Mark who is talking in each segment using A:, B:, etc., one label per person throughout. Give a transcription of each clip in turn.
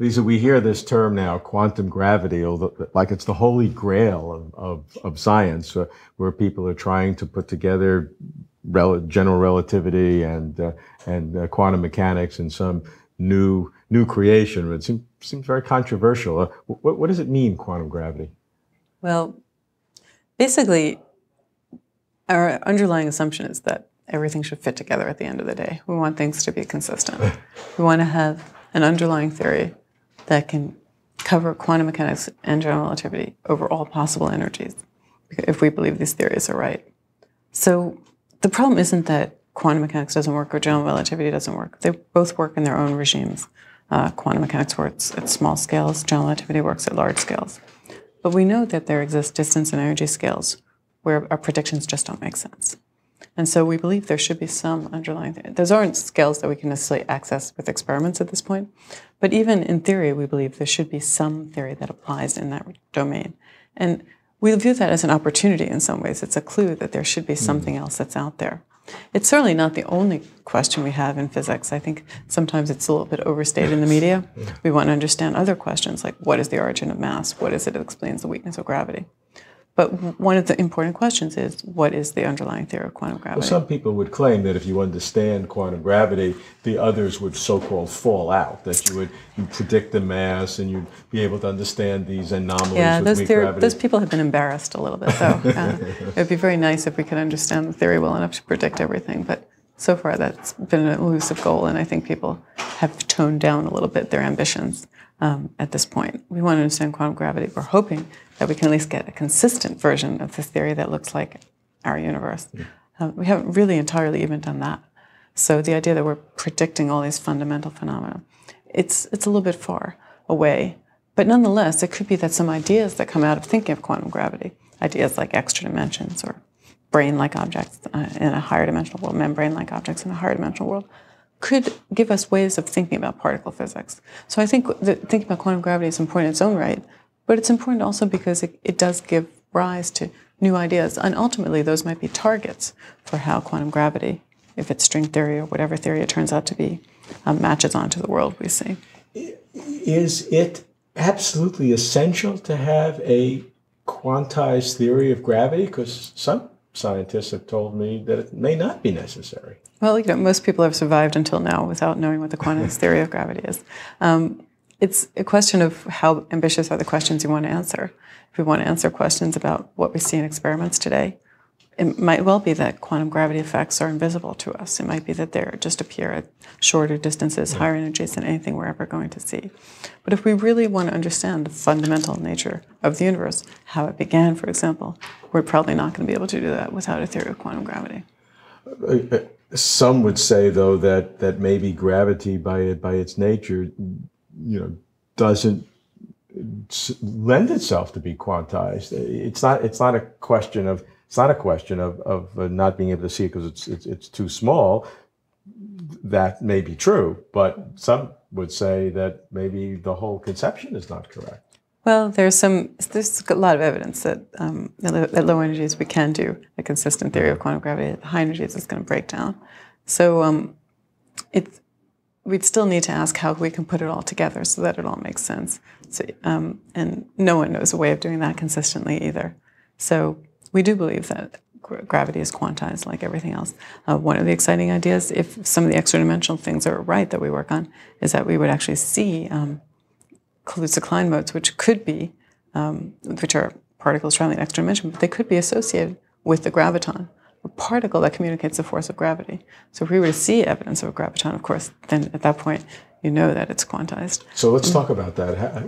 A: Lisa, we hear this term now, quantum gravity, like it's the holy grail of, of, of science, uh, where people are trying to put together rel- general relativity and uh, and uh, quantum mechanics in some new new creation. It seems, seems very controversial. Uh, what, what does it mean, quantum gravity? Well,
B: basically, our underlying assumption is that everything should fit together at the end of the day. We want things to be consistent. we want to have an underlying theory that can cover quantum mechanics and general relativity over all possible energies, if we believe these theories are right. So the problem isn't that quantum mechanics doesn't work or general relativity doesn't work. They both work in their own regimes. Uh, quantum mechanics works at small scales, general relativity works at large scales. But we know that there exist distance and energy scales where our predictions just don't make sense. And so we believe there should be some underlying. Th- Those aren't scales that we can necessarily access with experiments at this point, but even in theory, we believe there should be some theory that applies in that domain. And we view that as an opportunity in some ways. It's a clue that there should be hmm. something else that's out there. It's certainly not the only question we have in physics. I think sometimes it's a little bit overstated in the media. We want to understand other questions like what is the origin of mass? What is it that explains the weakness of gravity? But one of the important questions is what is the underlying theory of quantum gravity? Well, some
A: people would claim that if you understand quantum gravity, the others would so called fall out, that you would you'd predict the mass and you'd be able to understand these anomalies. Yeah, those, theory, those
B: people have been embarrassed a little bit, though. uh, it would be very nice if we could understand the theory well enough to predict everything, but so far that's been an elusive goal, and I think people have toned down a little bit their ambitions um, at this point. We want to understand quantum gravity. We're hoping that we can at least get a consistent version of the theory that looks like our universe. Um, we haven't really entirely even done that. So the idea that we're predicting all these fundamental phenomena, it's it's a little bit far away. But nonetheless, it could be that some ideas that come out of thinking of quantum gravity, ideas like extra dimensions or brain-like objects uh, in a higher dimensional world, membrane-like objects in a higher dimensional world, could give us ways of thinking about particle physics. So I think that thinking about quantum gravity is important in its own right, but it's important also because it, it does give rise to new ideas. And ultimately, those might be targets for how quantum gravity, if it's string theory or whatever theory it turns out to be, um, matches onto the world we see.
A: Is it absolutely essential to have a quantized theory of gravity? Because some scientists have told me that it may not be necessary.
B: Well, you know, most people have survived until now without knowing what the quantum theory of gravity is. Um, it's a question of how ambitious are the questions you want to answer. If we want to answer questions about what we see in experiments today, it might well be that quantum gravity effects are invisible to us. It might be that they just appear at shorter distances, yeah. higher energies than anything we're ever going to see. But if we really want to understand the fundamental nature of the universe, how it began, for example, we're probably not going to be able to do that without a theory of quantum gravity.
A: Uh, uh, some would say, though, that, that maybe gravity, by it, by its nature, you know, doesn't lend itself to be quantized. It's not. It's not a question of it's not a question of, of uh, not being able to see it because it's, it's, it's too small. That may be true, but some would say that maybe the whole conception is not correct.
B: Well, there's some there's a lot of evidence that um, at low energies we can do a consistent theory of mm-hmm. quantum gravity. At high energies, it's going to break down. So um, it's we'd still need to ask how we can put it all together so that it all makes sense. So, um, and no one knows a way of doing that consistently either. So we do believe that gravity is quantized like everything else. Uh, one of the exciting ideas, if some of the extra dimensional things are right that we work on, is that we would actually see um, Kaluza Klein modes, which could be, um, which are particles traveling in extra dimension, but they could be associated with the graviton a particle that communicates the force of gravity. So if we were to see evidence of a graviton, of course, then at that point you know that it's quantized. So let's
A: talk about that. Uh,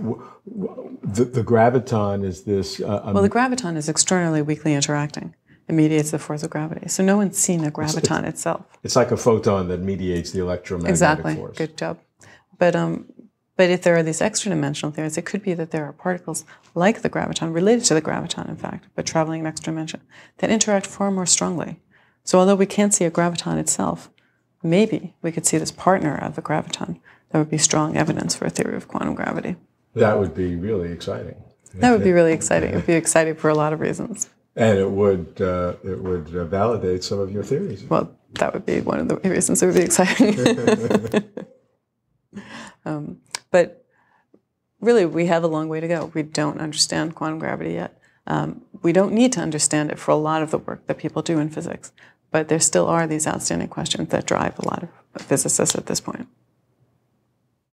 A: the, the graviton is this. Uh, um, well, the
B: graviton is externally weakly interacting. It mediates the force of gravity. So no one's seen a graviton it's, it's, itself.
A: It's like a photon that mediates the electromagnetic exactly. force.
B: Exactly. Good job. But um, but if there are these extra dimensional theories, it could be that there are particles like the graviton, related to the graviton, in fact, but traveling in extra dimension, that interact far more strongly. So although we can't see a graviton itself, maybe we could see this partner of a graviton. That would be strong evidence for a theory of quantum
A: gravity. That would be really exciting. That would be really
B: exciting. It would be exciting for a lot of reasons.
A: And it would uh, it would uh, validate some of your theories. Well,
B: that would be one of the reasons it would be exciting. um, but really, we have a long way to go. We don't understand quantum gravity yet. Um, we don't need to understand it for a lot of the work that people do in physics, but there still are these outstanding questions that drive a lot of physicists at this point.